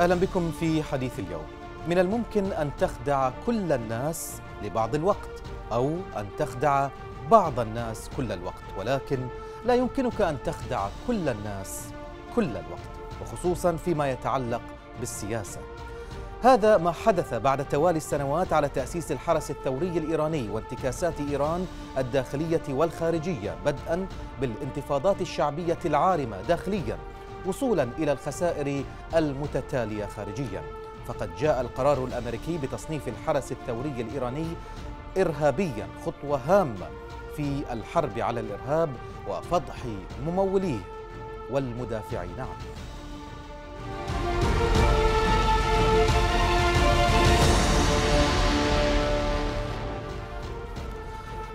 أهلا بكم في حديث اليوم من الممكن أن تخدع كل الناس لبعض الوقت أو أن تخدع بعض الناس كل الوقت ولكن لا يمكنك أن تخدع كل الناس كل الوقت وخصوصا فيما يتعلق بالسياسة هذا ما حدث بعد توالي السنوات على تأسيس الحرس الثوري الإيراني وانتكاسات إيران الداخلية والخارجية بدءا بالانتفاضات الشعبية العارمة داخلياً وصولا إلى الخسائر المتتالية خارجيا فقد جاء القرار الأمريكي بتصنيف الحرس الثوري الإيراني إرهابيا خطوة هامة في الحرب على الإرهاب وفضح مموليه والمدافعين عنه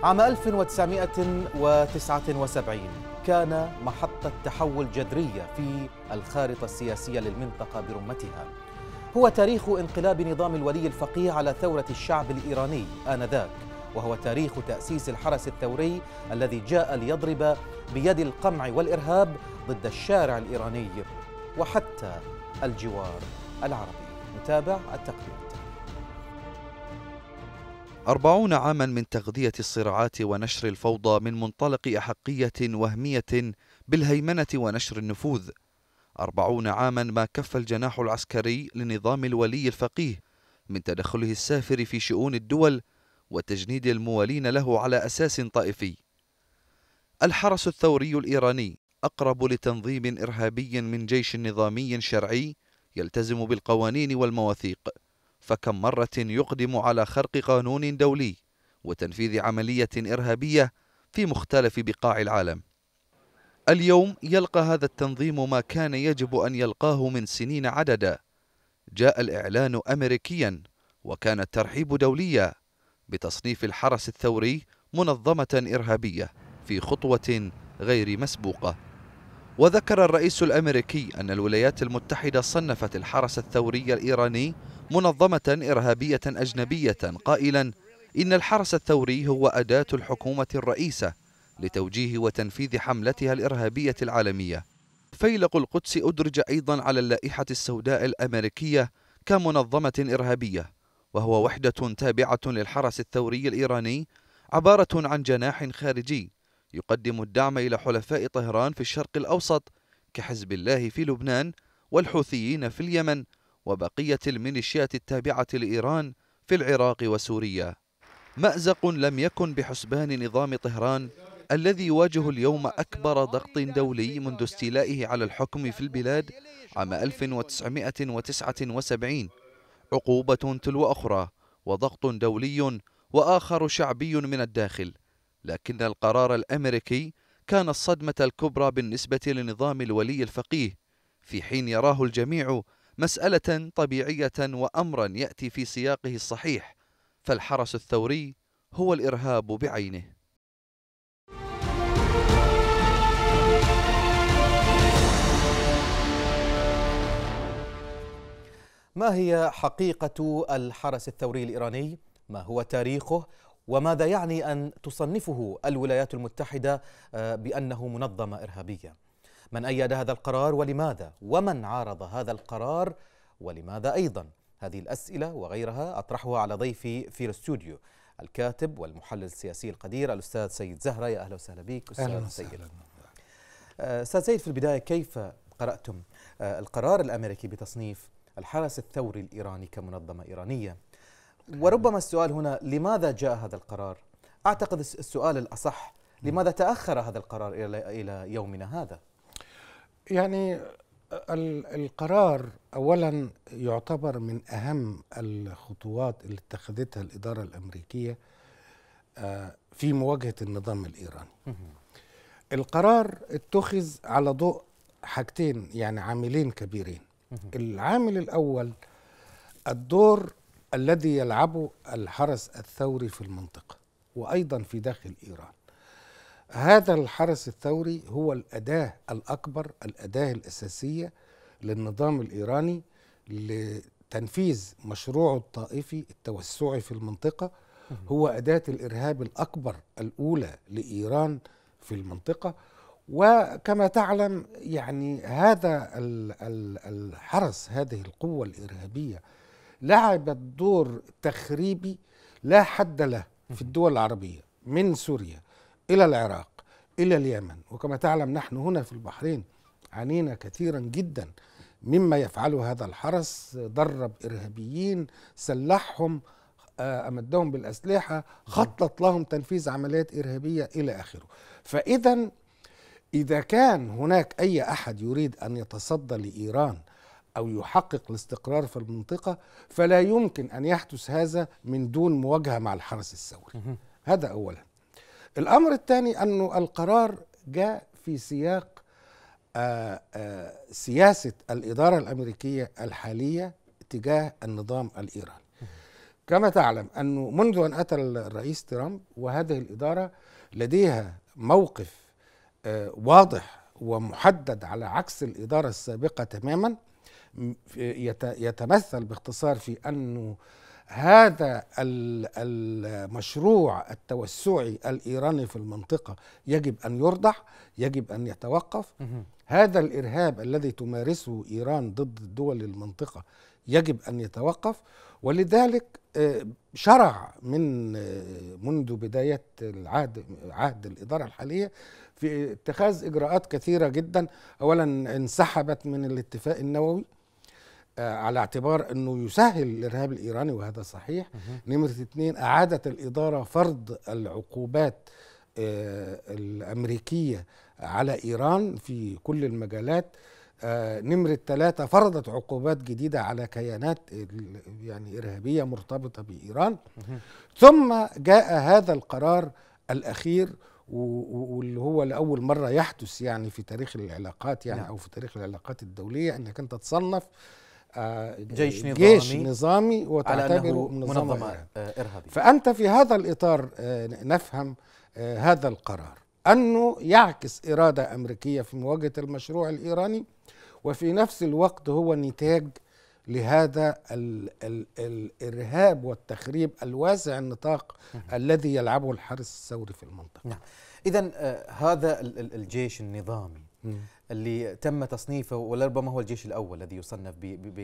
عام 1979 كان محطة تحول جذرية في الخارطة السياسية للمنطقة برمتها هو تاريخ انقلاب نظام الولي الفقيه على ثورة الشعب الإيراني آنذاك وهو تاريخ تأسيس الحرس الثوري الذي جاء ليضرب بيد القمع والإرهاب ضد الشارع الإيراني وحتى الجوار العربي نتابع التقرير أربعون عاما من تغذية الصراعات ونشر الفوضى من منطلق أحقية وهمية بالهيمنة ونشر النفوذ أربعون عاما ما كف الجناح العسكري لنظام الولي الفقيه من تدخله السافر في شؤون الدول وتجنيد الموالين له على أساس طائفي الحرس الثوري الإيراني أقرب لتنظيم إرهابي من جيش نظامي شرعي يلتزم بالقوانين والمواثيق فكم مرة يقدم على خرق قانون دولي وتنفيذ عملية إرهابية في مختلف بقاع العالم اليوم يلقى هذا التنظيم ما كان يجب أن يلقاه من سنين عددا جاء الإعلان أمريكيا وكان الترحيب دوليا بتصنيف الحرس الثوري منظمة إرهابية في خطوة غير مسبوقة وذكر الرئيس الأمريكي أن الولايات المتحدة صنفت الحرس الثوري الإيراني منظمة إرهابية أجنبية قائلا إن الحرس الثوري هو أداة الحكومة الرئيسة لتوجيه وتنفيذ حملتها الإرهابية العالمية فيلق القدس أدرج أيضا على اللائحة السوداء الأمريكية كمنظمة إرهابية وهو وحدة تابعة للحرس الثوري الإيراني عبارة عن جناح خارجي يقدم الدعم إلى حلفاء طهران في الشرق الأوسط كحزب الله في لبنان والحوثيين في اليمن وبقية الميليشيات التابعة لإيران في العراق وسوريا مأزق لم يكن بحسبان نظام طهران الذي يواجه اليوم أكبر ضغط دولي منذ استيلائه على الحكم في البلاد عام 1979 عقوبة تلو أخرى وضغط دولي وآخر شعبي من الداخل لكن القرار الأمريكي كان الصدمة الكبرى بالنسبة لنظام الولي الفقيه في حين يراه الجميع مسألة طبيعية وأمرا يأتي في سياقه الصحيح فالحرس الثوري هو الإرهاب بعينه ما هي حقيقة الحرس الثوري الإيراني؟ ما هو تاريخه؟ وماذا يعني أن تصنفه الولايات المتحدة آه، بأنه منظمة إرهابية من أيد هذا القرار ولماذا ومن عارض هذا القرار ولماذا أيضا هذه الأسئلة وغيرها أطرحها على ضيفي في الاستوديو الكاتب والمحلل السياسي القدير الأستاذ سيد زهرة يا أهلا وسهلا بك أستاذ أهلا سيد آه، أستاذ سيد في البداية كيف قرأتم آه، القرار الأمريكي بتصنيف الحرس الثوري الإيراني كمنظمة إيرانية وربما السؤال هنا لماذا جاء هذا القرار؟ اعتقد السؤال الاصح لماذا تاخر هذا القرار الى الى يومنا هذا؟ يعني القرار اولا يعتبر من اهم الخطوات اللي اتخذتها الاداره الامريكيه آه، في مواجهه النظام الايراني. القرار اتخذ على ضوء حاجتين يعني عاملين كبيرين. العامل الاول الدور الذي يلعبه الحرس الثوري في المنطقة وأيضا في داخل إيران هذا الحرس الثوري هو الأداة الأكبر الأداة الأساسية للنظام الإيراني لتنفيذ مشروعه الطائفي التوسعي في المنطقة هو أداة الإرهاب الأكبر الأولى لإيران في المنطقة وكما تعلم يعني هذا الحرس هذه القوة الإرهابية لعبت دور تخريبي لا حد له في الدول العربية من سوريا إلى العراق إلى اليمن وكما تعلم نحن هنا في البحرين عانينا كثيرا جدا مما يفعله هذا الحرس درب إرهابيين سلحهم آه، أمدهم بالأسلحة خطط لهم تنفيذ عمليات إرهابية إلى آخره فإذا إذا كان هناك أي أحد يريد أن يتصدى لإيران أو يحقق الاستقرار في المنطقة فلا يمكن أن يحدث هذا من دون مواجهة مع الحرس الثوري هذا أولا الأمر الثاني أنه القرار جاء في سياق آآ آه، آآ آه، سياسة الإدارة الأمريكية الحالية تجاه النظام الإيراني كما تعلم أنه منذ أن أتى الرئيس ترامب وهذه الإدارة لديها موقف آه، واضح ومحدد على عكس الإدارة السابقة تماما يتمثل باختصار في أنه هذا المشروع التوسعي الايراني في المنطقه يجب ان يردع يجب ان يتوقف هذا الارهاب الذي تمارسه ايران ضد دول المنطقه يجب ان يتوقف ولذلك آه، شرع من آه، منذ بدايه العهد عهد الاداره الحاليه في اتخاذ اجراءات كثيره جدا اولا انسحبت من الاتفاق النووي آه، على اعتبار انه يسهل الارهاب الايراني وهذا صحيح نمره اثنين اعاده الاداره فرض العقوبات آه، الامريكيه على ايران في كل المجالات آه، نمرة ثلاثة فرضت عقوبات جديدة على كيانات يعني إرهابية مرتبطة بإيران ثم جاء هذا القرار الأخير واللي هو لأول مرة يحدث يعني في تاريخ العلاقات يعني نعم. أو في تاريخ العلاقات الدولية أنك أنت تصنف جيش آه، نظامي جيش نظامي وتعتبر منظمة, منظمة إرهابية فأنت في هذا الإطار آه، نفهم آه، هذا القرار أنه يعكس إرادة أمريكية في مواجهة المشروع الإيراني وفي نفس الوقت هو نتاج لهذا الـ الـ الإرهاب والتخريب الواسع النطاق الذي يلعبه الحرس الثوري في المنطقة نعم. إذا هذا الجيش النظامي اللي تم تصنيفه ولربما هو الجيش الاول الذي يصنف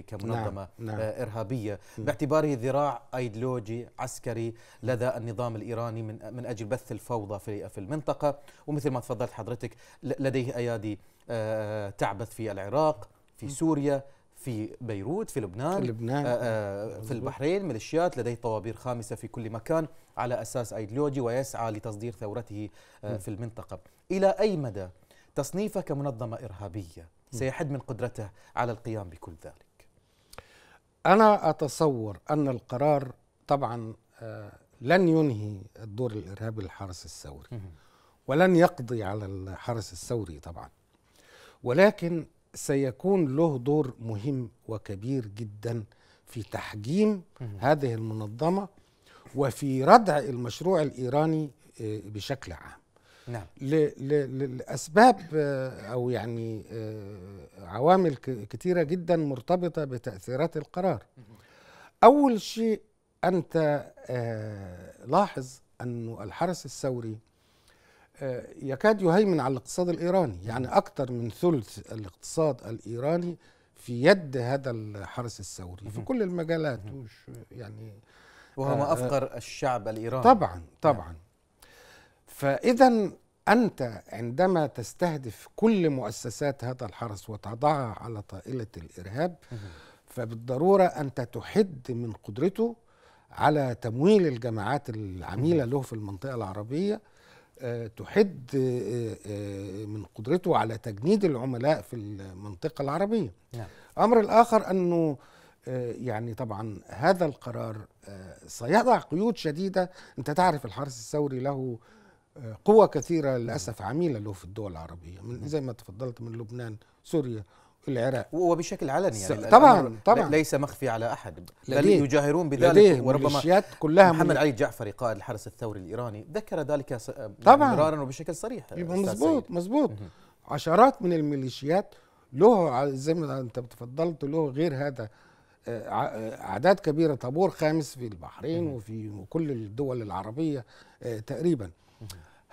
كمنظمه نعم. نعم. آه، ارهابيه باعتباره ذراع ايديولوجي عسكري لدى النظام الايراني من من اجل بث الفوضى في في المنطقه ومثل ما تفضلت حضرتك لديه ايادي آه، تعبث في العراق في سوريا في بيروت في لبنان, في, لبنان. آآ آه، آآ في البحرين ميليشيات لديه طوابير خامسة في كل مكان على أساس أيديولوجي ويسعى لتصدير ثورته في المنطقة إلى أي مدى تصنيفه كمنظمة إرهابية سيحد من قدرته على القيام بكل ذلك أنا أتصور أن القرار طبعا آه، لن ينهي الدور الإرهابي للحرس الثوري ولن يقضي على الحرس الثوري طبعا ولكن سيكون له دور مهم وكبير جدا في تحجيم هذه المنظمه وفي ردع المشروع الايراني آه، بشكل عام نعم. لأسباب آه، أو يعني آه، عوامل كثيره جدا مرتبطة بتأثيرات القرار أول شيء أنت آه، لاحظ أن الحرس الثوري يكاد يهيمن على الاقتصاد الإيراني يعني أكثر من ثلث الاقتصاد الإيراني في يد هذا الحرس الثوري في كل المجالات يعني وهو ما أفقر الشعب الإيراني طبعا طبعا فإذا أنت عندما تستهدف كل مؤسسات هذا الحرس وتضعها على طائلة الإرهاب فبالضرورة أنت تحد من قدرته على تمويل الجماعات العميلة له في المنطقة العربية آه، تحد آه، آه، من قدرته على تجنيد العملاء في المنطقة العربية نعم. أمر الآخر أنه يعني طبعا هذا القرار سيضع قيود شديدة أنت تعرف الحرس الثوري له قوى كثيرة للأسف عميلة له في الدول العربية من زي ما تفضلت من لبنان سوريا العراق وبشكل علني يعني طبعا طبعا ليس مخفي على احد بل يجاهرون بذلك وربما كلها محمد علي الجعفري قائد الحرس الثوري الايراني ذكر ذلك طبعا مرارا وبشكل صريح مزبوط مزبوط عشرات من الميليشيات له زي ما انت تفضلت له غير هذا آه، آه، اعداد كبيره طابور خامس في البحرين وفي كل الدول العربيه آه، تقريبا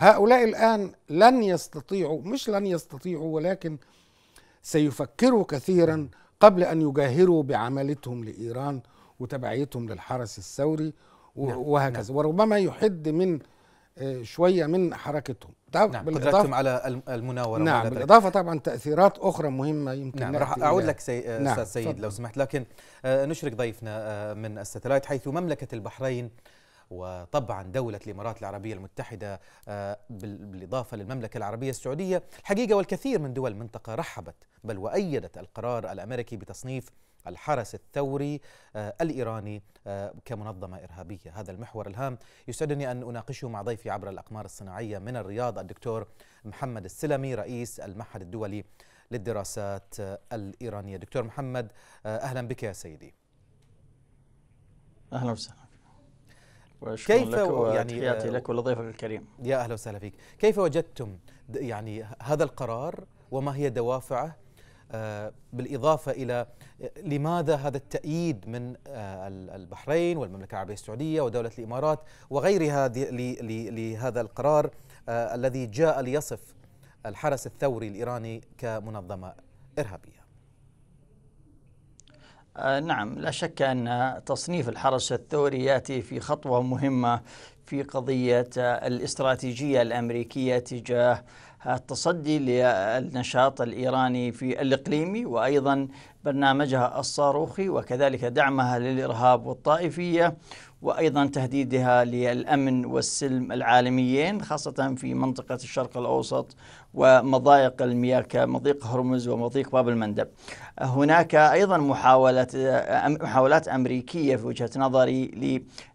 هؤلاء الآن لن يستطيعوا مش لن يستطيعوا ولكن سيفكروا كثيرا قبل أن يجاهروا بعملتهم لإيران وتبعيتهم للحرس الثوري نعم، وهكذا نعم. وربما يحد من آه، شوية من حركتهم نعم قدرتهم على المناورة نعم بالإضافة طبعا تأثيرات أخرى مهمة يمكن نعم راح أعود لك سي... آه، نعم أستاذ سيد لو سمحت لكن آه، نشرك ضيفنا من الستلايت حيث مملكة البحرين وطبعا دولة الإمارات العربية المتحدة آه، بالإضافة للمملكة العربية السعودية الحقيقة والكثير من دول المنطقة رحبت بل وأيدت القرار الأمريكي بتصنيف الحرس الثوري آه، الإيراني آه، كمنظمة إرهابية هذا المحور الهام يسعدني أن أناقشه مع ضيفي عبر الأقمار الصناعية من الرياض الدكتور محمد السلمي رئيس المعهد الدولي للدراسات الإيرانية دكتور محمد أهلا بك يا سيدي أهلا وسهلا كيف لك يعني تحياتي آه، لك ولضيفك الكريم يا اهلا وسهلا فيك كيف وجدتم يعني هذا القرار وما هي دوافعه آه، بالإضافة إلى آه، لماذا هذا التأييد من البحرين والمملكة العربية السعودية ودولة الإمارات وغيرها لهذا القرار الذي جاء ليصف الحرس الثوري الإيراني كمنظمة إرهابية آه، نعم لا شك أن تصنيف الحرس الثوري يأتي في خطوة مهمة في قضية الاستراتيجية الأمريكية تجاه التصدي للنشاط الإيراني في الإقليمي وأيضا برنامجها الصاروخي وكذلك دعمها للإرهاب والطائفية وأيضا تهديدها للأمن والسلم العالميين خاصة في منطقة الشرق الأوسط ومضايق المياه كمضيق هرمز ومضيق باب المندب هناك أيضا محاولات, محاولات أمريكية في وجهة نظري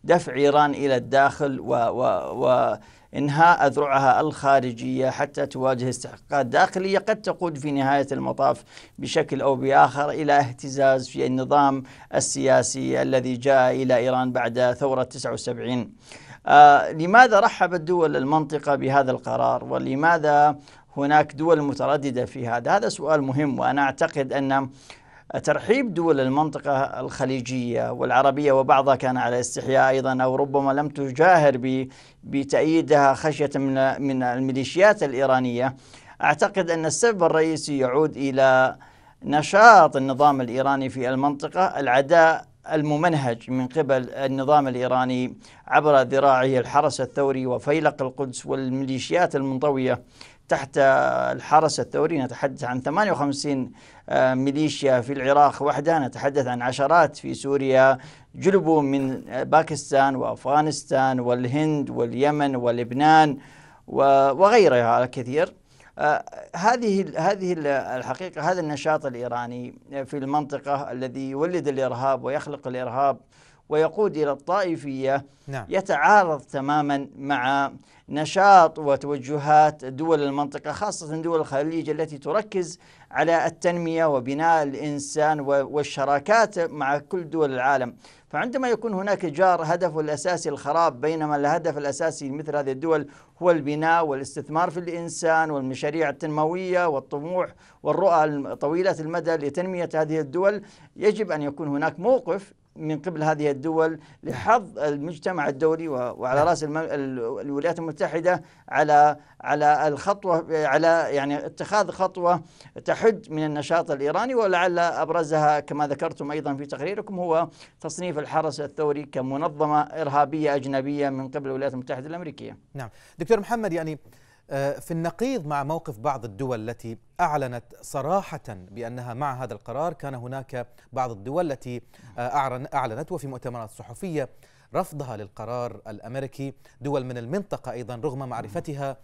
لدفع إيران إلى الداخل و, و, و إنهاء أذرعها الخارجية حتى تواجه استحقاقات داخلية قد تقود في نهاية المطاف بشكل أو بآخر إلى اهتزاز في النظام السياسي الذي جاء إلى إيران بعد ثورة 79 آه لماذا رحبت دول المنطقة بهذا القرار ولماذا هناك دول مترددة في هذا هذا سؤال مهم وأنا أعتقد أن ترحيب دول المنطقة الخليجية والعربية وبعضها كان على استحياء أيضا أو ربما لم تجاهر بتأييدها خشية من من الميليشيات الإيرانية أعتقد أن السبب الرئيسي يعود إلى نشاط النظام الإيراني في المنطقة العداء الممنهج من قبل النظام الإيراني عبر ذراعه الحرس الثوري وفيلق القدس والميليشيات المنطوية تحت الحرس الثوري نتحدث عن 58 آه، ميليشيا في العراق وحدها نتحدث عن عشرات في سوريا جلبوا من آه، باكستان وأفغانستان والهند واليمن ولبنان وغيرها كثير آه، هذه هذه الحقيقه هذا النشاط الايراني في المنطقه الذي يولد الارهاب ويخلق الارهاب ويقود إلى الطائفية نعم. يتعارض تماما مع نشاط وتوجهات دول المنطقة خاصة دول الخليج التي تركز على التنمية وبناء الإنسان والشراكات مع كل دول العالم فعندما يكون هناك جار هدفه الأساسي الخراب بينما الهدف الأساسي مثل هذه الدول هو البناء والاستثمار في الإنسان والمشاريع التنموية والطموح والرؤى طويلة المدى لتنمية هذه الدول يجب أن يكون هناك موقف من قبل هذه الدول لحظ المجتمع الدولي وعلى نعم. راس الولايات المتحده على على الخطوه على يعني اتخاذ خطوه تحد من النشاط الايراني ولعل ابرزها كما ذكرتم ايضا في تقريركم هو تصنيف الحرس الثوري كمنظمه ارهابيه اجنبيه من قبل الولايات المتحده الامريكيه. نعم، دكتور محمد يعني آه، في النقيض مع موقف بعض الدول التي اعلنت صراحه بانها مع هذا القرار كان هناك بعض الدول التي آه، اعلنت وفي مؤتمرات صحفيه رفضها للقرار الامريكي دول من المنطقه ايضا رغم معرفتها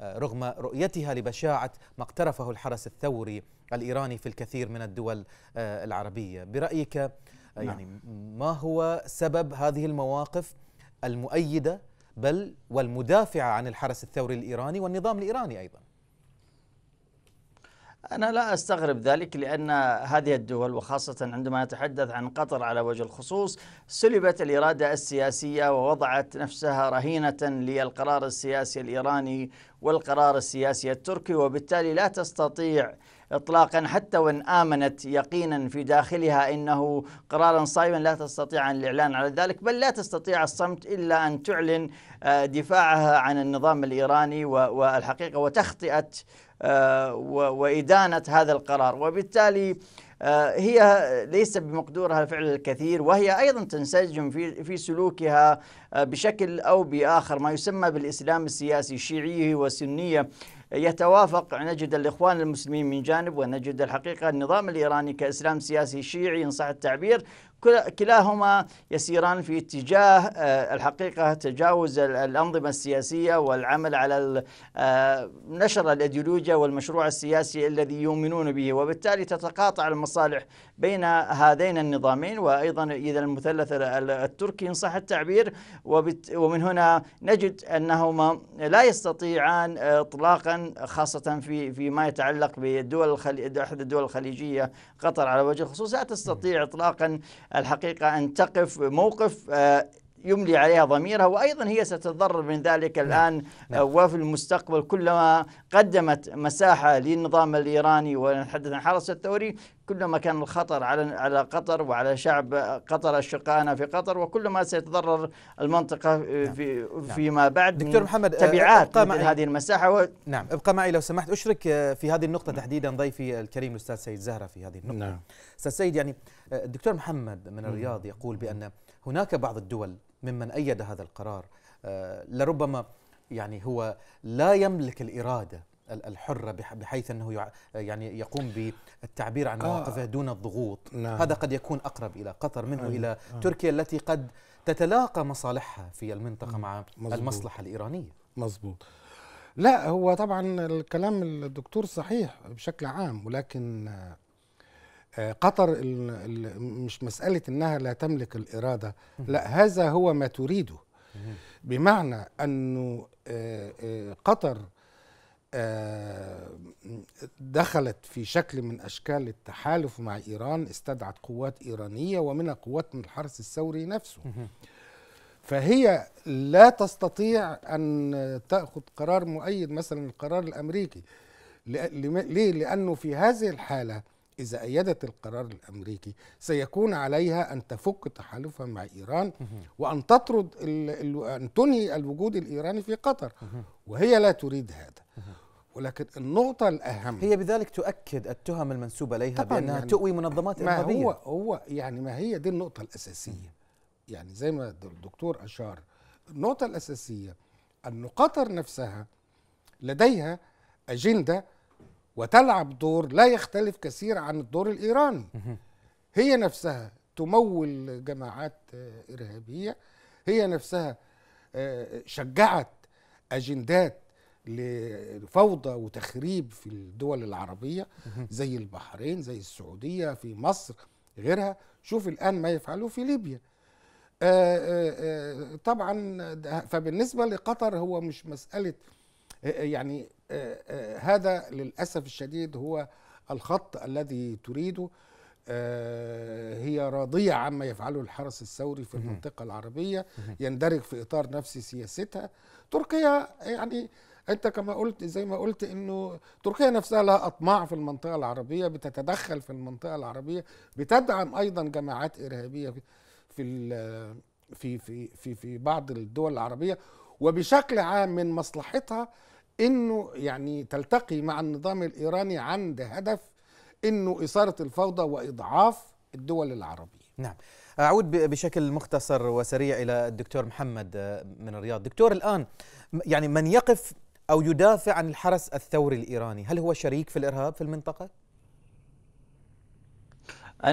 آه، رغم رؤيتها لبشاعه ما اقترفه الحرس الثوري الايراني في الكثير من الدول العربيه برايك نعم. يعني ما هو سبب هذه المواقف المؤيده بل والمدافعة عن الحرس الثوري الإيراني والنظام الإيراني أيضا أنا لا أستغرب ذلك لأن هذه الدول وخاصة عندما نتحدث عن قطر على وجه الخصوص سلبت الإرادة السياسية ووضعت نفسها رهينة للقرار السياسي الإيراني والقرار السياسي التركي وبالتالي لا تستطيع إطلاقا حتى وإن آمنت يقينا في داخلها إنه قرارا صائبا لا تستطيع الإعلان على ذلك بل لا تستطيع الصمت إلا أن تعلن آه، دفاعها عن النظام الإيراني والحقيقة وتخطئة آه، وإدانة هذا القرار وبالتالي آه، هي ليس بمقدورها فعل الكثير وهي أيضا تنسجم في, في سلوكها بشكل أو بآخر ما يسمى بالإسلام السياسي الشيعي وسنية يتوافق نجد الإخوان المسلمين من جانب ونجد الحقيقة النظام الإيراني كإسلام سياسي شيعي إن صح التعبير كلاهما يسيران في اتجاه آه، الحقيقة تجاوز الأنظمة السياسية والعمل على آه، نشر الأيديولوجيا والمشروع السياسي الذي يؤمنون به وبالتالي تتقاطع المصالح بين هذين النظامين وأيضا إذا المثلث التركي إن صح التعبير ومن هنا نجد أنهما لا يستطيعان إطلاقا خاصة في فيما يتعلق بالدول أحد الدول الخليجية قطر على وجه الخصوص لا تستطيع إطلاقا الحقيقة أن تقف موقف آه، يملي عليها ضميرها وأيضا هي ستتضرر من ذلك نعم. الآن نعم. آه، وفي المستقبل كلما قدمت مساحة للنظام الإيراني ونتحدث عن حرس الثوري كلما كان الخطر على على قطر وعلى شعب قطر أشقائنا في قطر وكلما سيتضرر المنطقة آه، نعم. في نعم. فيما بعد دكتور محمد آه، تبعات مثل هذه المساحة و... نعم ابقى معي لو سمحت أشرك في هذه النقطة نعم. تحديدا ضيفي الكريم الأستاذ سيد زهرة في هذه النقطة نعم. أستاذ سيد يعني الدكتور محمد من الرياض يقول بأن هناك بعض الدول ممن أيد هذا القرار آه، لربما يعني هو لا يملك الإرادة الحرة بحيث أنه يعني يقوم بالتعبير عن آه. مواقفه دون الضغوط نعم هذا قد يكون أقرب إلى قطر منه آه، إلى تركيا التي قد تتلاقى مصالحها في المنطقة مع مزبوط المصلحة الإيرانية مظبوط لا هو طبعا الكلام الدكتور صحيح بشكل عام ولكن آه، قطر مش مسألة أنها لا تملك الإرادة لا هذا هو ما تريده بمعنى أنه آه، آه، قطر دخلت في شكل من أشكال التحالف مع إيران استدعت قوات إيرانية ومنها قوات من الحرس الثوري نفسه فهي لا تستطيع أن تأخذ قرار مؤيد مثلا القرار الأمريكي ليه؟ لأنه في هذه الحالة إذا أيدت القرار الأمريكي سيكون عليها أن تفك تحالفها مع إيران وأن تطرد أن تنهي الوجود الإيراني في قطر وهي لا تريد هذا ولكن النقطة الأهم هي بذلك تؤكد التهم المنسوبة إليها بأنها يعني تؤوي منظمات ما إرهابية هو هو يعني ما هي دي النقطة الأساسية يعني زي ما الدكتور أشار النقطة الأساسية أن قطر نفسها لديها أجندة وتلعب دور لا يختلف كثير عن الدور الإيراني هي نفسها تمول جماعات آه، إرهابية هي نفسها آه، شجعت أجندات لفوضى وتخريب في الدول العربية زي البحرين زي السعودية في مصر غيرها شوف الآن ما يفعلوه في ليبيا آه، طبعا فبالنسبة لقطر هو مش مسألة آه، آه، يعني آه، هذا للأسف الشديد هو الخط الذي تريده هي راضية عما يفعله الحرس الثوري في المنطقة العربية يندرج في إطار نفس سياستها تركيا يعني انت كما قلت زي ما قلت انه تركيا نفسها لها اطماع في المنطقه العربيه بتتدخل في المنطقه العربيه بتدعم ايضا جماعات ارهابيه في في في في, في بعض الدول العربيه وبشكل عام من مصلحتها انه يعني تلتقي مع النظام الايراني عند هدف انه اثاره الفوضى واضعاف الدول العربيه. نعم. اعود بشكل مختصر وسريع الى الدكتور محمد آه، من الرياض. دكتور الان يعني من يقف او يدافع عن الحرس الثوري الايراني، هل هو شريك في الارهاب في المنطقه؟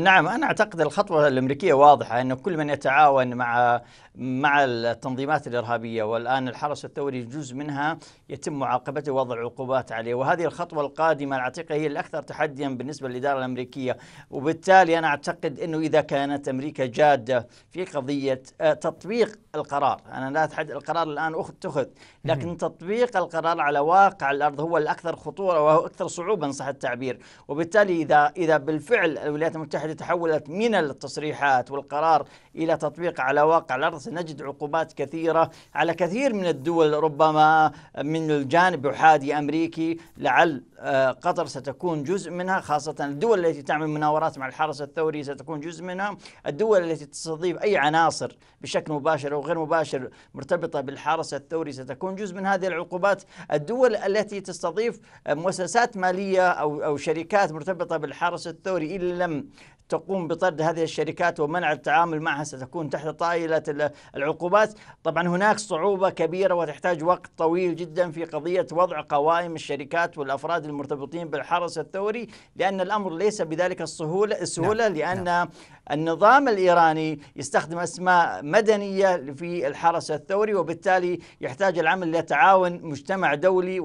نعم أنا أعتقد الخطوة الأمريكية واضحة أن كل من يتعاون مع مع التنظيمات الإرهابية والآن الحرس الثوري جزء منها يتم معاقبته ووضع عقوبات عليه وهذه الخطوة القادمة العتيقة هي الأكثر تحديا بالنسبة للإدارة الأمريكية وبالتالي أنا أعتقد أنه إذا كانت أمريكا جادة في قضية آه، تطبيق القرار أنا لا أتحدث القرار الآن أخذ تخذ لكن تطبيق القرار على واقع الأرض هو الأكثر خطورة وهو أكثر صعوبة إن صح التعبير وبالتالي إذا إذا بالفعل الولايات المتحدة تحولت من التصريحات والقرار إلى تطبيق على واقع الأرض سنجد عقوبات كثيرة على كثير من الدول ربما من الجانب أحادي أمريكي لعل آه، قطر ستكون جزء منها خاصة الدول التي تعمل مناورات مع الحرس الثوري ستكون جزء منها الدول التي تستضيف أي عناصر بشكل مباشر أو غير مباشر مرتبطة بالحرس الثوري ستكون جزء من هذه العقوبات الدول التي تستضيف آه، مؤسسات مالية أو أو شركات مرتبطة بالحرس الثوري إن لم تقوم بطرد هذه الشركات ومنع التعامل معها ستكون تحت طائلة العقوبات طبعا هناك صعوبة كبيرة وتحتاج وقت طويل جدا في قضية وضع قوائم الشركات والأفراد المرتبطين بالحرس الثوري لأن الأمر ليس بذلك السهولة, السهولة نعم، لأن لا. نعم. النظام الإيراني يستخدم أسماء مدنية في الحرس الثوري وبالتالي يحتاج العمل لتعاون مجتمع دولي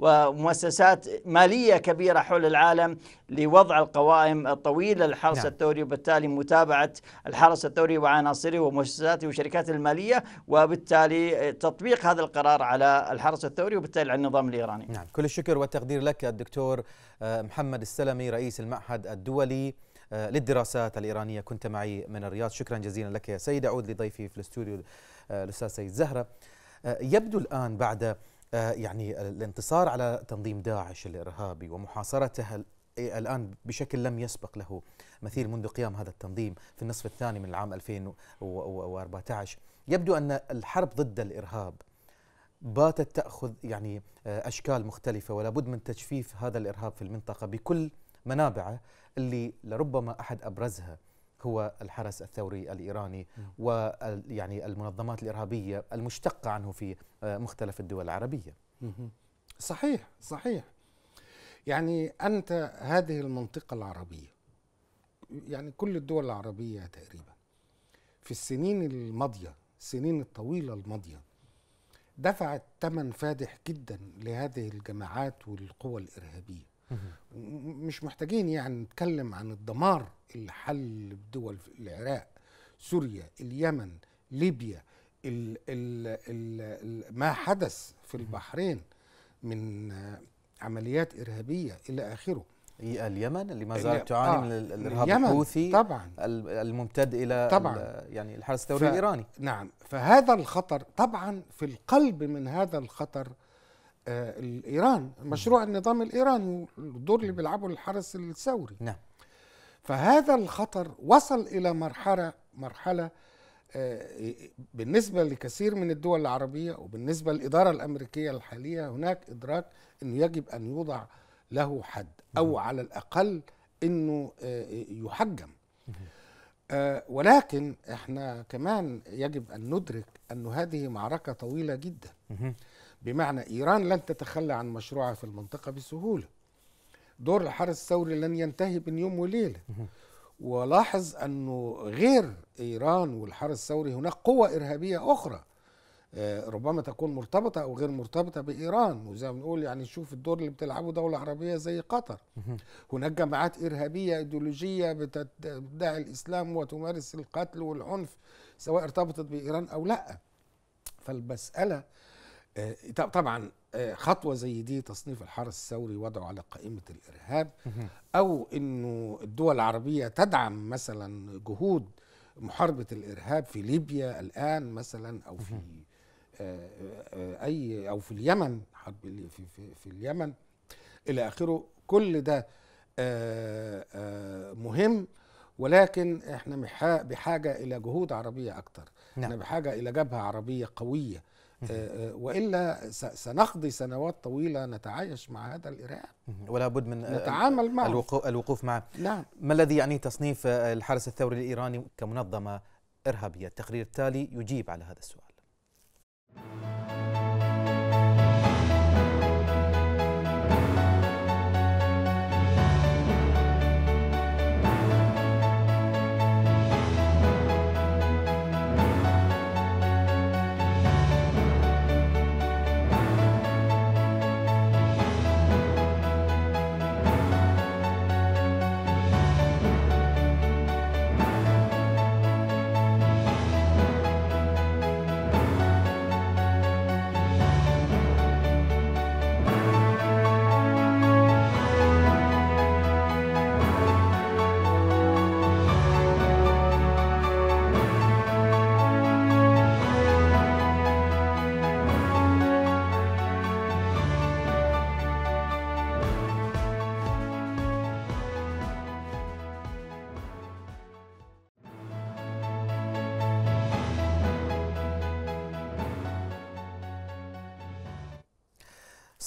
ومؤسسات مالية كبيرة حول العالم لوضع القوائم الطويلة الحرس نعم. الثوري وبالتالي متابعة الحرس الثوري وعناصره ومؤسساته وشركاته المالية وبالتالي تطبيق هذا القرار على الحرس الثوري وبالتالي على النظام الإيراني نعم كل الشكر والتقدير لك الدكتور آه، محمد السلمي رئيس المعهد الدولي آه، للدراسات الإيرانية كنت معي من الرياض شكرا جزيلا لك يا سيد أعود لضيفي في الاستوديو آه، الأستاذ سيد زهرة يبدو الآن بعد يعني الانتصار على تنظيم داعش الإرهابي ومحاصرته إيه، الآن بشكل لم يسبق له مثيل منذ قيام هذا التنظيم في النصف الثاني من العام 2014 يبدو أن الحرب ضد الإرهاب باتت تأخذ يعني آه، أشكال مختلفة ولا بد من تجفيف هذا الإرهاب في المنطقة بكل منابعه اللي لربما أحد أبرزها هو الحرس الثوري الايراني ويعني المنظمات الارهابيه المشتقه عنه في آه، مختلف الدول العربيه. صحيح صحيح يعني أنت هذه المنطقة العربية يعني كل الدول العربية تقريبا في السنين الماضية السنين الطويلة الماضية دفعت ثمن فادح جدا لهذه الجماعات والقوى الإرهابية مش محتاجين يعني نتكلم عن الدمار اللي حل بدول العراق سوريا اليمن ليبيا الـ ال ال ال ما حدث في البحرين من عمليات إرهابية إلى آخره اليمن اللي ما زالت تعاني آه من الارهاب الحوثي طبعا الممتد الى طبعا يعني الحرس الثوري ف... الايراني نعم فهذا الخطر طبعا في القلب من هذا الخطر آه الايران مشروع النظام الايراني الدور اللي بيلعبه الحرس الثوري نعم فهذا الخطر وصل الى مرحله مرحله آه، إيه، بالنسبه لكثير من الدول العربيه وبالنسبه للاداره الامريكيه الحاليه هناك ادراك انه يجب ان يوضع له حد او على الاقل انه آه، يحجم آه، ولكن احنا كمان يجب ان ندرك ان هذه معركه طويله جدا بمعنى ايران لن تتخلى عن مشروعها في المنطقه بسهوله دور الحرس الثوري لن ينتهي بين يوم وليله ولاحظ أنه غير إيران والحرس الثوري هناك قوى إرهابية أخرى آه، ربما تكون مرتبطة أو غير مرتبطة بإيران وزي ما بنقول يعني شوف الدور اللي بتلعبه دولة عربية زي قطر هناك جماعات إرهابية إيديولوجية بتدعي الإسلام وتمارس القتل والعنف سواء ارتبطت بإيران أو لا فالمسألة آه، طبعا آه، خطوه زي دي تصنيف الحرس الثوري وضعه على قائمه الارهاب او انه الدول العربيه تدعم مثلا جهود محاربه الارهاب في ليبيا الان مثلا او في آه، اي او في اليمن حرب في, في, في اليمن الى اخره كل ده مهم ولكن احنا بحاجه الى جهود عربيه اكتر نعم. احنا بحاجه الى جبهه عربيه قويه آه، آه، والا سنقضي سنوات طويله نتعايش مع هذا الارهاب ولا بد من نتعامل معه الوقوف معه نعم ما الذي يعني تصنيف آه، الحرس الثوري الايراني كمنظمه ارهابيه التقرير التالي يجيب على هذا السؤال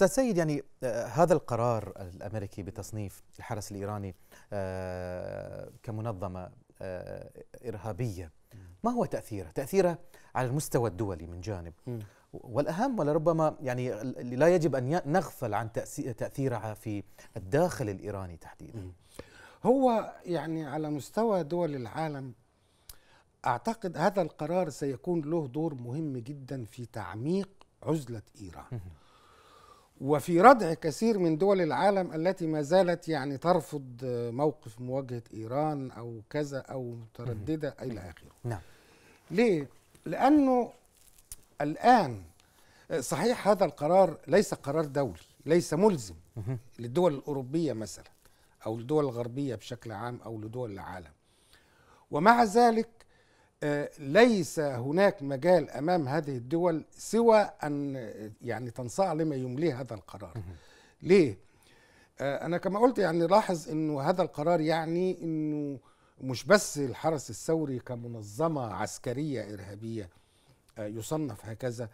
استاذ سيد يعني آه، هذا القرار الامريكي بتصنيف الحرس الايراني آه، كمنظمه آه، ارهابيه ما هو تاثيره؟ تاثيره على المستوى الدولي من جانب والاهم ولربما يعني لا يجب ان نغفل عن تاثيرها في الداخل الايراني تحديدا. هو يعني على مستوى دول العالم اعتقد هذا القرار سيكون له دور مهم جدا في تعميق عزله ايران. وفي ردع كثير من دول العالم التي ما زالت يعني ترفض موقف مواجهه ايران او كذا او متردده الى اخره. نعم. ليه؟ لانه الان صحيح هذا القرار ليس قرار دولي، ليس ملزم للدول الاوروبيه مثلا او للدول الغربيه بشكل عام او لدول العالم. ومع ذلك ليس هناك مجال امام هذه الدول سوى ان يعني تنصاع لما يمليه هذا القرار. ليه؟ آه، انا كما قلت يعني لاحظ انه هذا القرار يعني انه مش بس الحرس الثوري كمنظمه عسكريه ارهابيه آه، يصنف هكذا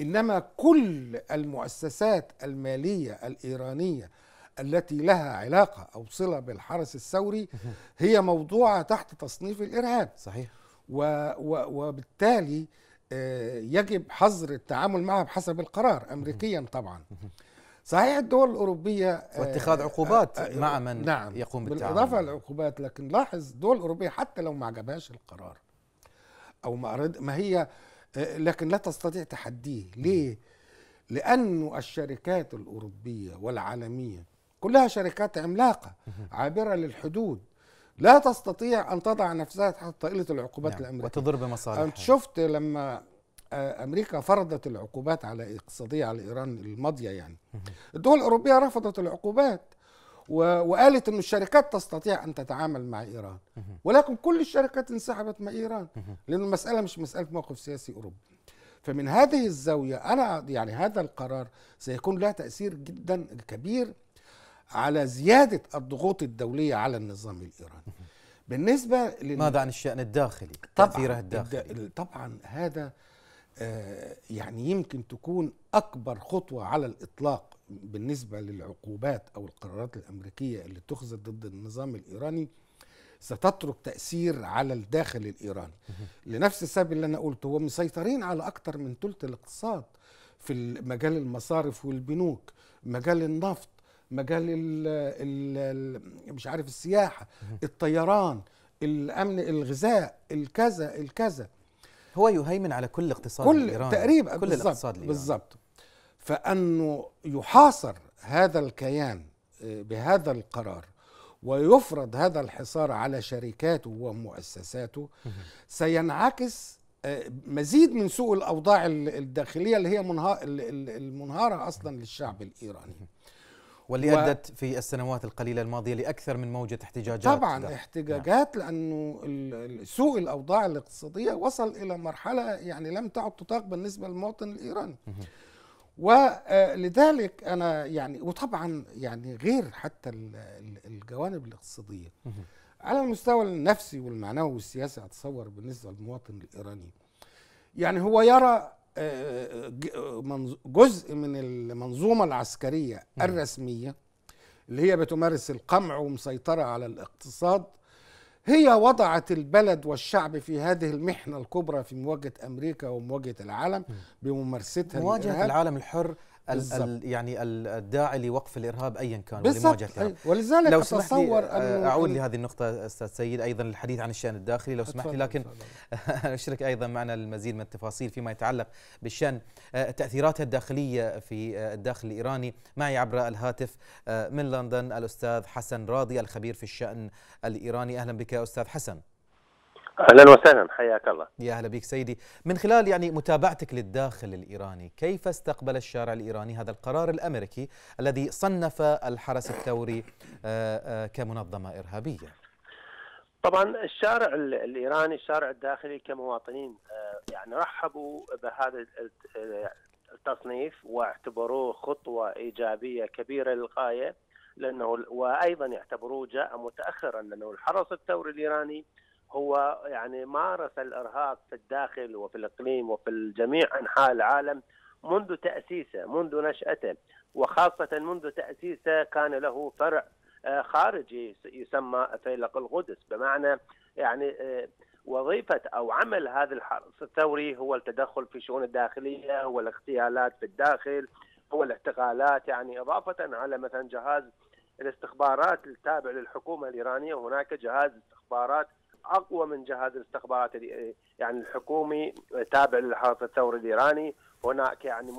انما كل المؤسسات الماليه الايرانيه التي لها علاقه او صله بالحرس الثوري هي موضوعه تحت تصنيف الارهاب. صحيح. وبالتالي آه، يجب حظر التعامل معها بحسب القرار امريكيا طبعا صحيح الدول الاوروبيه آه، واتخاذ عقوبات آه، مع من نعم يقوم بالتعامل بالاضافه للعقوبات لكن لاحظ الدول الاوروبيه حتى لو ما عجبهاش القرار او ما ما هي لكن لا تستطيع تحديه ليه لأن الشركات الأوروبية والعالمية كلها شركات عملاقة عابرة للحدود لا تستطيع ان تضع نفسها تحت طائله العقوبات نعم. الامريكيه وتضر بمصالحها انت شفت لما آه، امريكا فرضت العقوبات على اقتصاديه على ايران الماضيه يعني الدول الاوروبيه رفضت العقوبات وقالت ان الشركات تستطيع ان تتعامل مع ايران ولكن كل الشركات انسحبت مع ايران لان المساله مش مساله موقف سياسي اوروبي فمن هذه الزاويه انا يعني هذا القرار سيكون له تاثير جدا كبير على زيادة الضغوط الدولية على النظام الإيراني بالنسبة لل... ماذا عن الشأن الداخلي تأثيره الداخلي طبعا هذا آه، يعني يمكن تكون أكبر خطوة على الإطلاق بالنسبة للعقوبات أو القرارات الأمريكية اللي اتخذت ضد النظام الإيراني ستترك تأثير على الداخل الإيراني لنفس السبب اللي أنا قلته هو مسيطرين على أكثر من ثلث الاقتصاد في مجال المصارف والبنوك مجال النفط مجال الـ الـ مش عارف السياحه الطيران الامن الغذاء الكذا الكذا هو يهيمن على كل اقتصاد كل الايراني تقريبا كل الاقتصاد بالضبط فانه يحاصر هذا الكيان آه، بهذا القرار ويفرض هذا الحصار على شركاته ومؤسساته سينعكس آه، مزيد من سوء الاوضاع الداخليه اللي هي المنهاره اصلا للشعب الايراني واللي و... ادت في السنوات القليله الماضيه لاكثر من موجه احتجاجات طبعا ده. احتجاجات نعم. لانه سوء الاوضاع الاقتصاديه وصل الى مرحله يعني لم تعد تطاق بالنسبه للمواطن الايراني ولذلك آه، انا يعني وطبعا يعني غير حتى الجوانب الاقتصاديه على المستوى النفسي والمعنوي والسياسي اتصور بالنسبه للمواطن الايراني يعني هو يرى جزء من المنظومة العسكرية الرسمية اللي هي بتمارس القمع ومسيطرة على الاقتصاد هي وضعت البلد والشعب في هذه المحنة الكبرى في مواجهة أمريكا ومواجهة العالم بممارستها مواجهة العالم الحر ال ال يعني الداعي لوقف الارهاب ايا كان ولمواجهه الارهاب ولذلك لو سمحت لي آه، اعود لهذه النقطه استاذ سيد ايضا الحديث عن الشان الداخلي لو سمحت لي لكن اشرك ايضا معنا المزيد من التفاصيل فيما يتعلق بالشان آه، تاثيراتها الداخليه في آه، الداخل الايراني معي عبر الهاتف من لندن الاستاذ حسن راضي الخبير في الشان الايراني اهلا بك استاذ حسن اهلا وسهلا حياك الله يا اهلا بك سيدي من خلال يعني متابعتك للداخل الايراني كيف استقبل الشارع الايراني هذا القرار الامريكي الذي صنف الحرس الثوري آه، آه، كمنظمه ارهابيه طبعا الشارع الايراني الشارع الداخلي كمواطنين آه، يعني رحبوا بهذا التصنيف واعتبروه خطوه ايجابيه كبيره للغايه لانه وايضا يعتبروه جاء متاخرا لانه الحرس الثوري الايراني هو يعني مارس الارهاق في الداخل وفي الاقليم وفي جميع انحاء العالم منذ تاسيسه منذ نشاته وخاصه منذ تاسيسه كان له فرع آه، خارجي يسمى فيلق القدس بمعنى يعني آه، وظيفة أو عمل هذا الحرس الثوري هو التدخل في الشؤون الداخلية هو الاغتيالات في الداخل هو الاعتقالات يعني إضافة على مثلا جهاز الاستخبارات التابع للحكومة الإيرانية هناك جهاز استخبارات اقوى من جهاز الاستخبارات يعني الحكومي تابع للحرس الثوري الايراني هناك يعني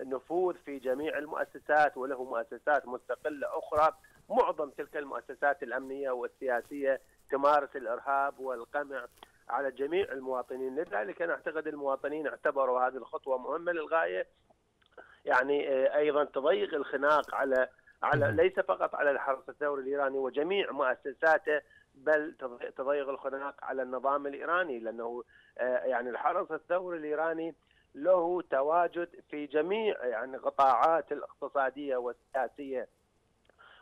نفوذ في جميع المؤسسات وله مؤسسات مستقله اخرى معظم تلك المؤسسات الامنيه والسياسيه تمارس الارهاب والقمع على جميع المواطنين لذلك انا اعتقد المواطنين اعتبروا هذه الخطوه مهمه للغايه يعني آه، ايضا تضيق الخناق على على ليس فقط على الحرس الثوري الايراني وجميع مؤسساته بل تضيق الخناق على النظام الايراني لانه آه، يعني الحرس الثوري الايراني له تواجد في جميع يعني قطاعات الاقتصاديه والسياسيه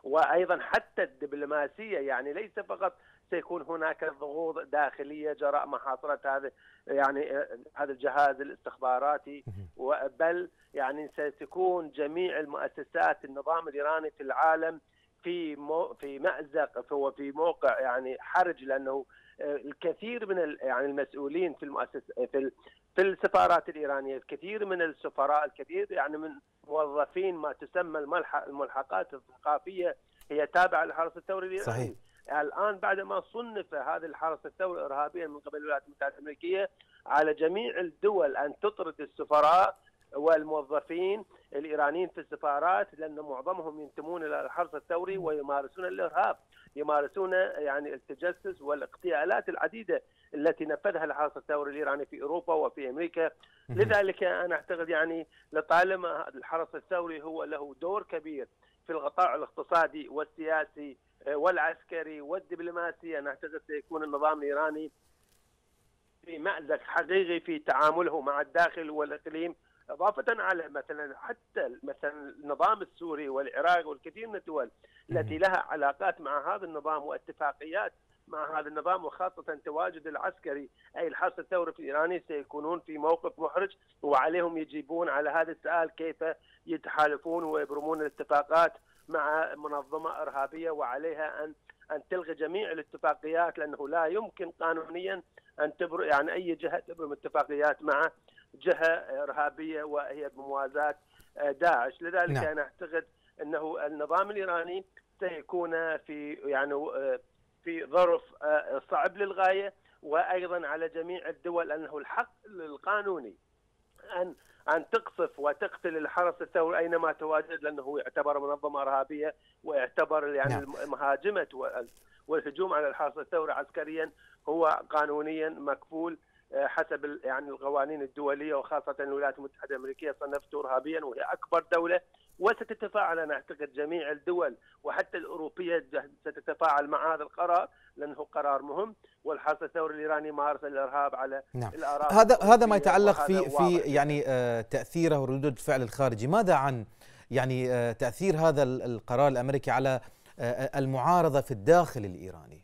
وايضا حتى الدبلوماسيه يعني ليس فقط سيكون هناك ضغوط داخليه جراء محاصره هذا يعني هذا الجهاز الاستخباراتي وبل يعني ستكون جميع المؤسسات النظام الايراني في العالم في مو في مازق هو في موقع يعني حرج لانه آه، الكثير من يعني المسؤولين في المؤسسه في في السفارات الايرانيه الكثير من السفراء الكثير يعني من موظفين ما تسمى الملحق الملحقات الثقافيه هي تابعه للحرس الثوري الايراني صحيح الان بعد ما صنف هذه الحرس الثوري ارهابيا من قبل الولايات المتحده الامريكيه على جميع الدول ان تطرد السفراء والموظفين الايرانيين في السفارات لان معظمهم ينتمون الى الحرس الثوري ويمارسون الارهاب، يمارسون يعني التجسس والاغتيالات العديده التي نفذها الحرس الثوري الايراني في اوروبا وفي امريكا، لذلك انا اعتقد يعني لطالما الحرس الثوري هو له دور كبير في الغطاء الاقتصادي والسياسي آه، والعسكري والدبلوماسي أنا أعتقد سيكون النظام الإيراني في مأزق حقيقي في تعامله مع الداخل والإقليم إضافة على مثلا حتى مثلا النظام السوري والعراق والكثير من الدول التي لها علاقات مع هذا النظام واتفاقيات مع هذا النظام وخاصة تواجد العسكري أي الحرس الثوري الإيراني سيكونون في موقف محرج وعليهم يجيبون على هذا السؤال كيف يتحالفون ويبرمون الاتفاقات مع منظمه ارهابيه وعليها ان ان تلغي جميع الاتفاقيات لانه لا يمكن قانونيا ان تبر يعني اي جهه تبرم اتفاقيات مع جهه ارهابيه وهي بموازاه آه، داعش، لذلك نعم. انا اعتقد انه النظام الايراني سيكون في يعني آه، في ظرف آه، صعب للغايه وايضا على جميع الدول انه الحق القانوني ان أن تقصف وتقتل الحرس الثوري أينما تواجد لأنه يعتبر منظمة إرهابية ويعتبر يعني نعم. مهاجمة والهجوم على الحرس الثوري عسكريا هو قانونيا مكفول آه، حسب يعني القوانين الدولية وخاصة الولايات المتحدة الأمريكية صنفته إرهابيا وهي أكبر دولة وستتفاعل انا اعتقد جميع الدول وحتى الاوروبيه ستتفاعل مع هذا القرار لانه قرار مهم والحرس الثوري الايراني مارس الارهاب على نعم. الاراضي هذا هذا ما يتعلق في في يعني آه تاثيره وردود الفعل الخارجي ماذا عن يعني آه تاثير هذا القرار الامريكي على آه،, آه المعارضه في الداخل الايراني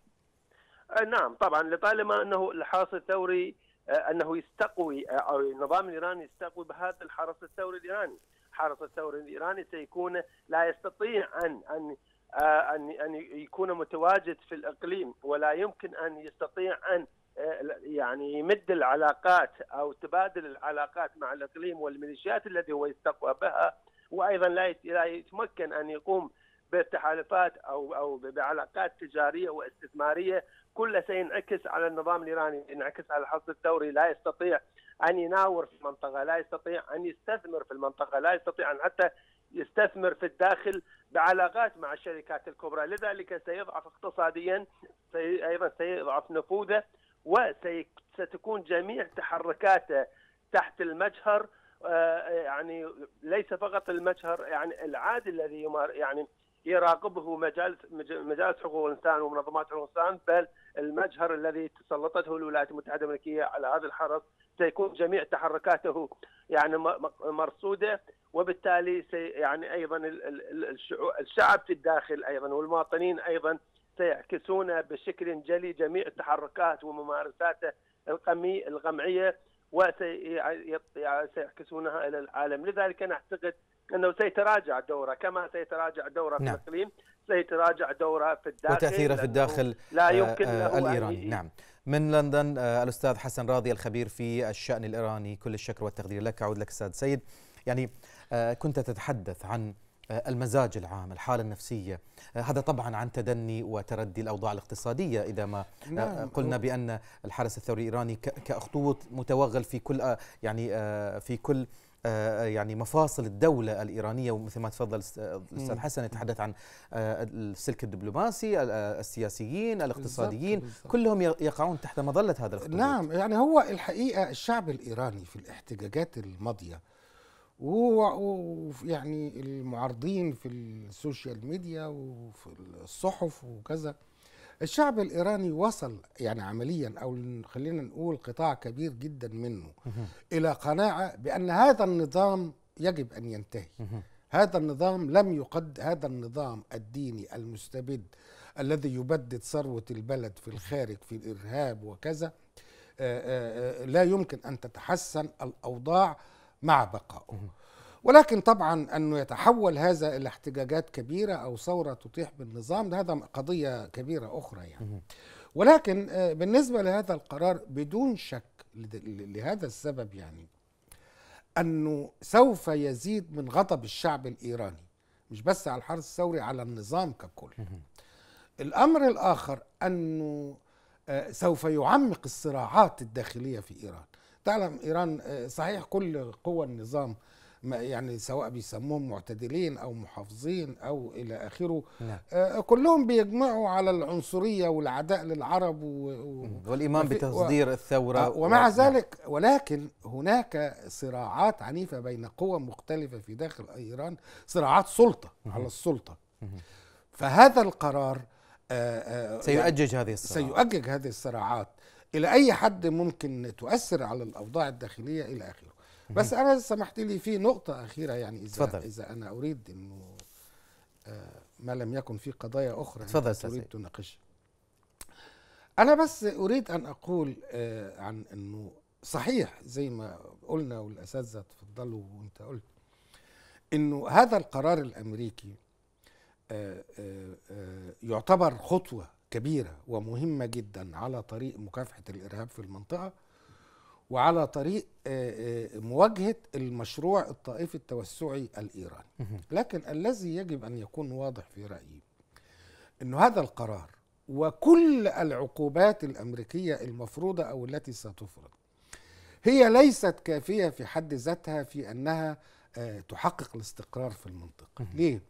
آه، نعم طبعا لطالما انه الحرس الثوري آه، انه يستقوي او النظام الايراني يستقوي بهذا الحرس الثوري الايراني الحرس الثوري الايراني سيكون لا يستطيع ان ان آه، ان ان يكون متواجد في الاقليم ولا يمكن ان يستطيع ان آه، يعني يمد العلاقات او تبادل العلاقات مع الاقليم والميليشيات الذي هو يستقوى بها وايضا لا يتمكن ان يقوم بالتحالفات او او بعلاقات تجاريه واستثماريه كله سينعكس على النظام الايراني ينعكس على الحصد الثوري لا يستطيع ان يناور في المنطقه، لا يستطيع ان يستثمر في المنطقه، لا يستطيع ان حتى يستثمر في الداخل بعلاقات مع الشركات الكبرى، لذلك سيضعف اقتصاديا سي... ايضا سيضعف نفوذه وستكون جميع تحركاته تحت المجهر آه، يعني ليس فقط المجهر يعني العادي الذي يمار يعني يراقبه مجالس مجالس حقوق الانسان ومنظمات حقوق الانسان بل المجهر الذي تسلطته الولايات المتحده الامريكيه على هذا الحرس سيكون جميع تحركاته يعني مرصوده وبالتالي سي يعني ايضا الشعب في الداخل ايضا والمواطنين ايضا سيعكسون بشكل جلي جميع تحركات وممارساته القمي القمعيه وسيعكسونها يعني يعني الى العالم لذلك انا اعتقد انه سيتراجع دوره كما سيتراجع دوره نعم. في الاقليم سيتراجع دوره في الداخل وتاثيره في الداخل لا آه، يمكن آه الايراني نعم من لندن آه، الاستاذ حسن راضي الخبير في الشان الايراني كل الشكر والتقدير لك اعود لك استاذ سيد يعني آه، كنت تتحدث عن المزاج العام الحالة النفسية هذا طبعا عن تدني وتردي الأوضاع الاقتصادية إذا ما نعم. قلنا بأن الحرس الثوري الإيراني كأخطوط متوغل في كل يعني في كل آه، آه، يعني مفاصل الدولة الإيرانية ومثل ما تفضل الأستاذ آه، حسن يتحدث عن السلك الدبلوماسي السياسيين الاقتصاديين كلهم يقعون تحت مظلة هذا الخطوط نعم يعني هو الحقيقة الشعب الإيراني في الاحتجاجات الماضية ويعني المعارضين في السوشيال ميديا وفي الصحف وكذا الشعب الايراني وصل يعني عمليا او خلينا نقول قطاع كبير جدا منه الى قناعه بان هذا النظام يجب ان ينتهي هذا النظام لم يقد هذا النظام الديني المستبد الذي يبدد ثروه البلد في الخارج في الارهاب وكذا آه، آه، آه، لا يمكن ان تتحسن الاوضاع مع بقائه ولكن طبعا أنه يتحول هذا إلى احتجاجات كبيرة أو ثورة تطيح بالنظام ده هذا قضية كبيرة أخرى يعني ولكن آه، بالنسبة لهذا القرار بدون شك لهذا السبب يعني أنه سوف يزيد من غضب الشعب الإيراني مش بس على الحرس الثوري على النظام ككل الأمر الآخر أنه آه، سوف يعمق الصراعات الداخلية في إيران تعلم إيران آه، صحيح كل قوى النظام يعني سواء بيسموهم معتدلين او محافظين او الى اخره نعم. آه كلهم بيجمعوا على العنصريه والعداء للعرب و والايمان بتصدير و الثوره آه، و... ومع و... نعم. ذلك ولكن هناك صراعات عنيفه بين قوى مختلفه في داخل ايران صراعات سلطه مم. على السلطه مم. فهذا القرار آه, آه، يعني سيؤجج هذه الصراعات سيؤجج هذه الصراعات الى اي حد ممكن تؤثر على الاوضاع الداخليه الى اخره بس انا سمحت لي في نقطه اخيره يعني اذا تفضل. اذا انا اريد انه آه، ما لم يكن في قضايا اخرى تفضل يعني تريد تناقشها انا بس اريد ان اقول آه، عن انه صحيح زي ما قلنا والاساتذه اتفضلوا وانت قلت انه هذا القرار الامريكي آه، يعتبر خطوه كبيره ومهمه جدا على طريق مكافحه الارهاب في المنطقه وعلى طريق آه، آه، مواجهة المشروع الطائفي التوسعي الإيراني لكن الذي يجب أن يكون واضح في رأيي أن هذا القرار وكل العقوبات الأمريكية المفروضة أو التي ستفرض هي ليست كافية في حد ذاتها في أنها آه، تحقق الاستقرار في المنطقة ليه؟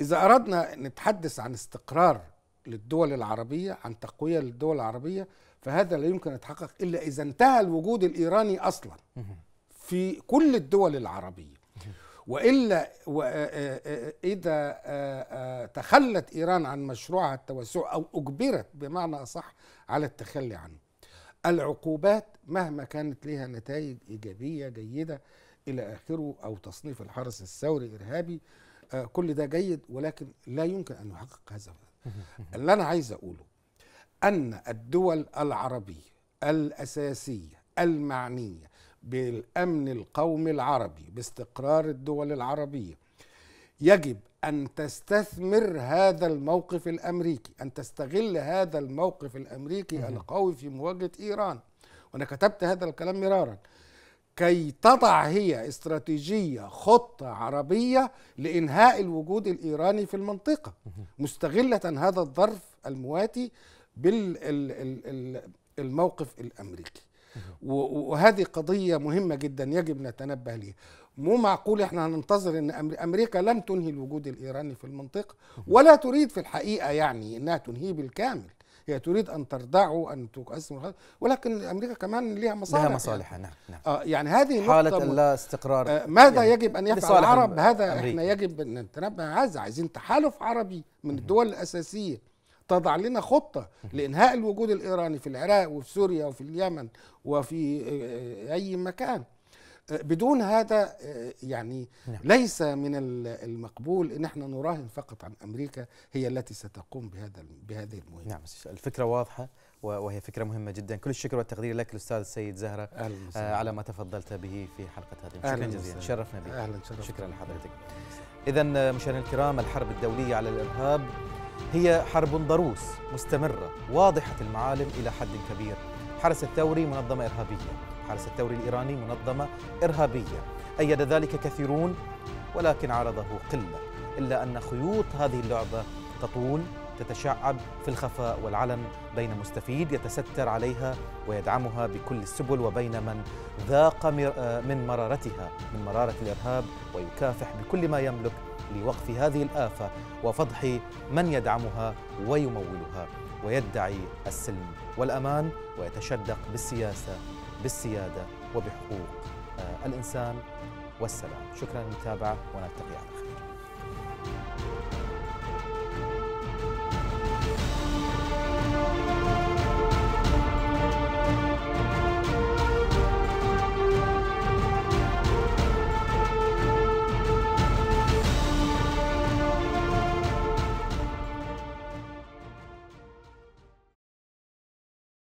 إذا أردنا نتحدث عن استقرار للدول العربية عن تقوية للدول العربية فهذا لا يمكن يتحقق إلا إذا انتهى الوجود الإيراني أصلا في كل الدول العربية وإلا آه، آه، آه، إذا تخلت إيران عن مشروعها التوسعي أو أجبرت بمعنى أصح على التخلي عنه العقوبات مهما كانت لها نتائج إيجابية جيدة إلى آخره أو تصنيف الحرس الثوري إرهابي كل ده جيد ولكن لا يمكن أن يحقق هذا اللي أنا عايز أقوله أن الدول العربية الأساسية المعنية بالأمن القومي العربي باستقرار الدول العربية يجب أن تستثمر هذا الموقف الأمريكي أن تستغل هذا الموقف الأمريكي القوي في مواجهة إيران وأنا كتبت هذا الكلام مرارا كي تضع هي استراتيجية خطة عربية لإنهاء الوجود الإيراني في المنطقة مستغلة هذا الظرف المواتي بالموقف الامريكي وهذه قضيه مهمه جدا يجب نتنبه ليها مو معقول احنا هننتظر ان امريكا لم تنهي الوجود الايراني في المنطقه ولا تريد في الحقيقه يعني انها تنهيه بالكامل هي تريد ان تردعه ان تقسم ولكن امريكا كمان ليها مصالح لها يعني. مصالح نعم نعم آه يعني هذه حالة لا استقرار آه ماذا يعني يجب ان يفعل العرب هذا أمريكا. احنا يجب ان نتنبه هذا عايزين تحالف عربي من الدول الاساسيه تضع لنا خطة لإنهاء الوجود الإيراني في العراق وفي سوريا وفي اليمن وفي آه، أي مكان آه، بدون هذا آه، يعني نعم. ليس من المقبول ان احنا نراهن فقط عن امريكا هي التي ستقوم بهذا بهذه المهمه. نعم الفكره واضحه وهي فكره مهمه جدا، كل الشكر والتقدير لك الاستاذ السيد زهره آه على ما تفضلت به في حلقه هذه شكرا جزيلا شرفنا بك اهلا شرفنا شكرا لحضرتك. اذا مشاهدينا الكرام الحرب الدوليه على الارهاب هي حرب ضروس مستمرة واضحة المعالم إلى حد كبير حرس الثوري منظمة إرهابية حرس الثوري الإيراني منظمة إرهابية أيد ذلك كثيرون ولكن عرضه قلة إلا أن خيوط هذه اللعبة تطول تتشعب في الخفاء والعلن بين مستفيد يتستر عليها ويدعمها بكل السبل وبين من ذاق آه، من مرارتها من مرارة الإرهاب ويكافح بكل ما يملك لوقف هذه الآفة وفضح من يدعمها ويمولها ويدعي السلم والأمان ويتشدق بالسياسة بالسيادة وبحقوق آه، الإنسان والسلام شكرا للمتابعة ونلتقي على خير